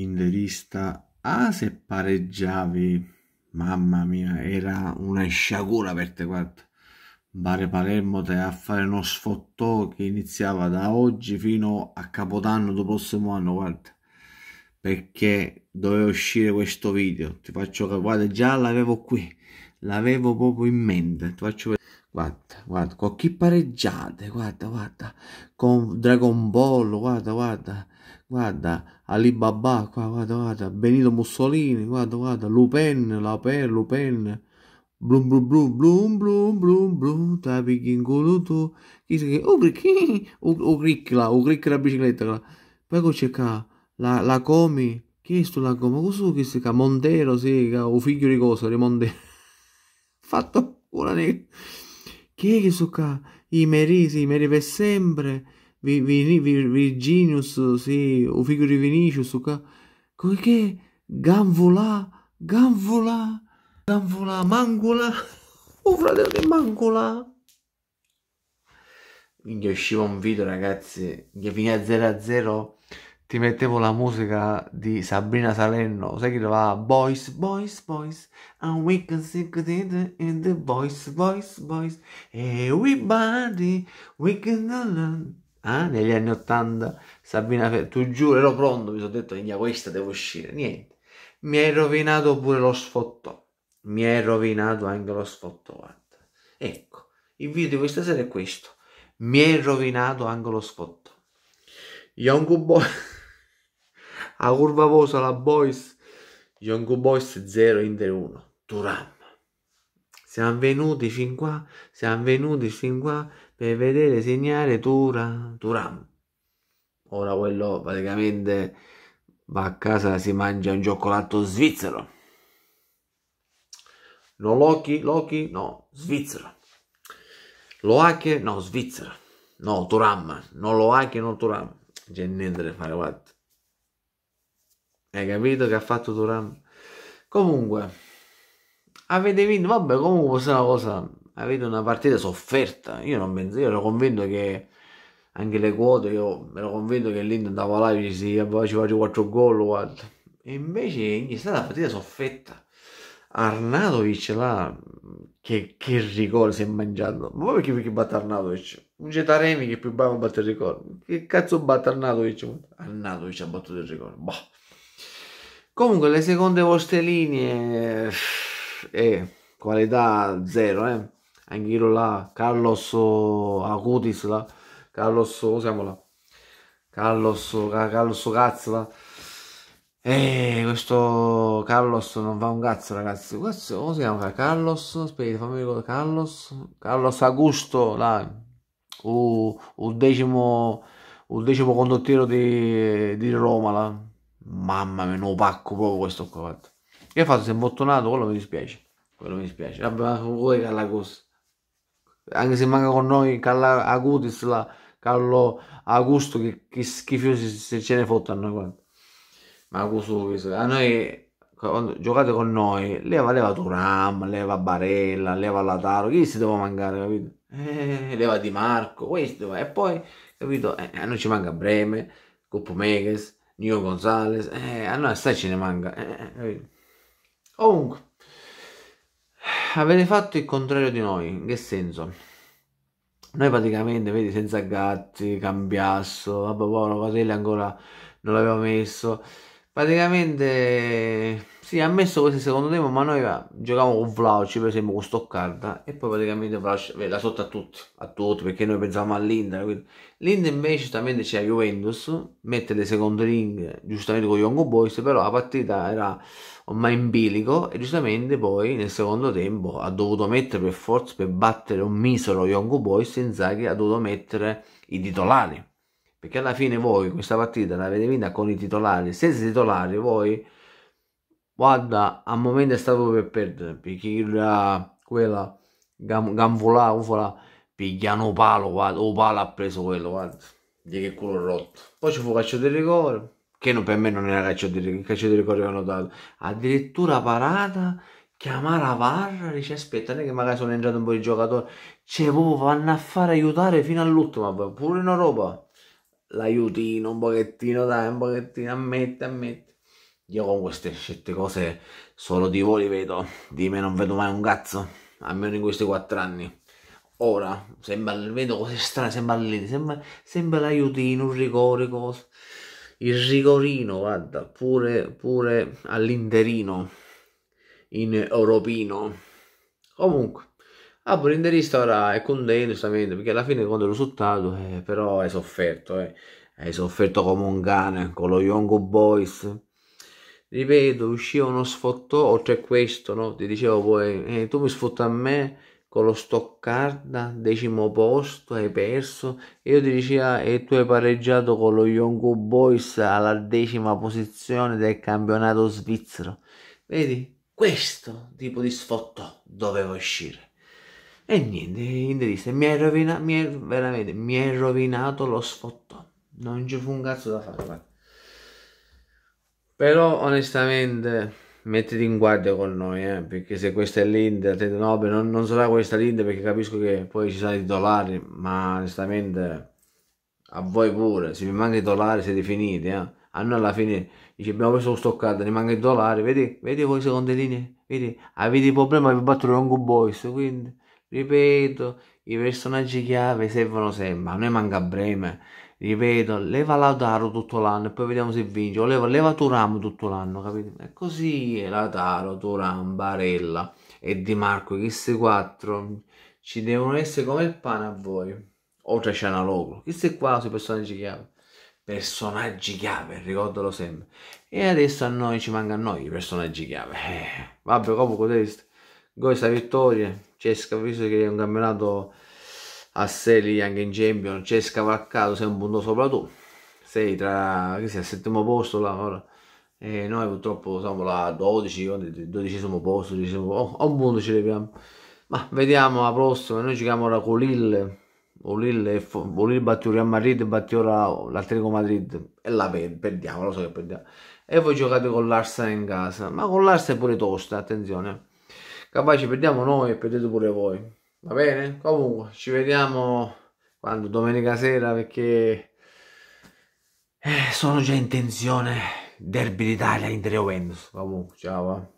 in derista ah se pareggiavi mamma mia era una sciagura per te guarda Bare Palermo te a fare uno sfottò che iniziava da oggi fino a capodanno del prossimo anno guarda perché doveva uscire questo video ti faccio guarda già l'avevo qui l'avevo proprio in mente ti faccio vedere Guarda, guarda, con chi pareggiate, guarda, guarda, con Dragon Ball, guarda, guarda, guarda, Alibaba, qua, guarda, guarda, Benito Mussolini, guarda, guarda, Lupin, La Per, Lupin, blum blum blum blum blum blum blum, in gingoluto, chi si chiama, o cric, là, o la bicicletta, poi ecco c'è cerca la, la comi, chi è sto la comi, cosa chi si chiama, Montero, sì, o figlio di cosa, di Montero, fatto una nega. Chiesa, i merisi, i meri per sempre, vi, vi, vi, Virginius, sì, o figuri Vinicius, ca, che Gamvola, Gamvola, Gamvola, mangola, oh fratello di mangola. Quindi usciva un video ragazzi, che finiva 0 a 0 ti mettevo la musica di Sabrina Salerno, sai che va? Boys, boys, boys, and we can sing it in the boys, boys, boys, everybody, we can learn. Ah, negli anni 80 Sabrina Fer- tu giuro ero pronto, mi sono detto, via questa devo uscire, niente. Mi hai rovinato pure lo sfottò, mi hai rovinato anche lo sfottò, guarda. Ecco, il video di questa sera è questo, mi hai rovinato anche lo sfottò. Young Boy a curva Curvavosa la Boys, Young Boys 0, Inter 1, Turam. Siamo venuti fin qua, siamo venuti fin qua per vedere segnare turam Turam. Ora quello praticamente va a casa si mangia un cioccolato svizzero. No, Loki, Loki, no, svizzero. Loache, no, svizzero. No, Turam, no Loache, no Turam. Non c'è niente da fare, guarda. Hai capito che ha fatto Turam? Comunque, avete vinto, vabbè, comunque questa è una cosa, avete una partita sofferta. Io non penso, io ero convinto che anche le quote, io ero convinto che l'Inter andava là e ci, ci faccio 4 gol, guarda. E invece è stata una partita sofferta. Arnatovic là, che, che rigore si è mangiato. Ma poi perché, perché batte Arnatovic? Un Getaremi che è più bravo a battere il rigore. Che cazzo batte Arnatovic? Arnatovic ha battuto il rigore. Boh. Comunque le seconde vostre linee, eh, eh qualità zero, eh. Anche io là, Carlos eh, Acutis là, Carlos, usiamo là, Carlos, Carlos Cazzola. Eh, questo Carlos non fa un cazzo ragazzi, questo come si chiama? Carlos, aspetta fammi ricordare, Carlos, Carlos Augusto, là, un decimo, un decimo condottiero di, di Roma là. Mamma mia, non pacco proprio questo qua. Guarda. Che ha fatto? Si è bottonato, quello mi dispiace. Quello mi dispiace. Vabbè, ma pure Calla Costa. Anche se manca con noi Calla Acutis, la, Carlo Augusto, che, che schifiosi se ce ne fotta a noi. Guarda. Ma Augusto, a noi, quando giocate con noi, leva, leva Turam, leva Barella, leva Lataro, chi si deve mancare, capito? Eh, leva Di Marco, questo, e poi, capito? Eh, a noi ci manca Breme, Coppo Megas, Nio Gonzalez, eh, a noi stai ce ne manca. Eh, eh Comunque, avete fatto il contrario di noi, in che senso? Noi praticamente, vedi, senza gatti, cambiasso, vabbè, la Cosella ancora non l'aveva messo praticamente sì, ha messo questo secondo tempo, ma noi giocavamo con Vlaovic, per esempio, con Stoccarda, e poi praticamente Vlaovic la sotto a tutti, a tutti, perché noi pensavamo all'Inter. Quindi... L'Inter invece giustamente c'è Juventus, mette le seconde ring, giustamente con Young Boys, però la partita era ormai in bilico e giustamente poi nel secondo tempo ha dovuto mettere per forza, per battere un misero Young Boys, senza che ha dovuto mettere i titolari perché alla fine voi questa partita l'avete vinta con i titolari, senza i titolari voi, guarda, al momento è stato per perdere, perché quella gam, gamvola, ufola, pigliano palo, guarda, o palo ha preso quello, guarda, di che culo rotto. Poi ci fu calcio di rigore, che non, per me non era calcio di rigore, calcio di rigore avevano dato, addirittura parata, chiamare a VAR, dice aspetta, non è che magari sono entrato un po' di giocatori, cioè proprio vanno a fare aiutare fino all'ultimo, pure una roba l'aiutino, un pochettino dai, un pochettino, ammetti, ammetti. Io con queste, queste cose solo di voi li vedo, di me non vedo mai un cazzo, almeno in questi quattro anni. Ora, sembra, vedo cose strane, sembra lì, sembra, sembra l'aiutino, un rigore, cosa. Il rigorino, guarda, pure, pure all'interino, in europino. Comunque, Ah, Bolinderista ora è contento, giustamente, perché alla fine quando l'ho sottato, eh, però hai sofferto, eh. Hai sofferto come un cane, con lo Yongo Boys. Ripeto, usciva uno sfottò, oltre a questo, no? Ti dicevo poi, eh, tu mi sfotti a me con lo Stoccarda, decimo posto, hai perso. E io ti dicevo, e eh, tu hai pareggiato con lo Yongo Boys alla decima posizione del campionato svizzero. Vedi? Questo tipo di sfottò doveva uscire. E niente, interviste, mi hai rovinato, mi è, veramente, mi è rovinato lo sfotto. Non ci fu un cazzo da fare, guarda. Però onestamente mettiti in guardia con noi, eh, perché se questa è l'India, te, no, beh, non, non, sarà questa l'India perché capisco che poi ci saranno i dollari, ma onestamente a voi pure, se vi manca i dollari siete finiti, eh. A noi alla fine dice abbiamo preso lo stoccato, ne manca i dollari, vedi, vedi voi seconde linee, vedi, avete problema, vi battono con boys, quindi Ripeto, i personaggi chiave servono sempre. A noi manca Breme. Ripeto, leva Lautaro tutto l'anno e poi vediamo se vince. O leva, leva Turam tutto l'anno, capito? E così è Lautaro, Turam, Barella e Di Marco. Questi quattro ci devono essere come il pane a voi. Oltre c'è una logo. Questi qua sono i personaggi chiave. Personaggi chiave, ricordalo sempre. E adesso a noi ci mancano noi i personaggi chiave. Eh, vabbè, comunque questo. Questa vittoria Cesca, visto che è un campionato a serie anche in Champion, c'è scavalcato, sei un punto sopra tu, sei tra che sia, al settimo posto là, ora. E noi purtroppo siamo là a 12, 12 posto, 12 posto, a un punto ci leviamo. Ma vediamo la prossima, noi giochiamo ora con Lille, Lille, o Lille batte Real Madrid, batte ora l'Atletico Madrid e la perdiamo, lo so che perdiamo. E voi giocate con l'Arsa in casa, ma con l'Arsa è pure tosta, attenzione Capace ci perdiamo noi e perdete pure voi. Va bene? Comunque, ci vediamo quando domenica sera perché eh, sono già in tensione derby d'Italia Inter Juventus. Comunque, ciao.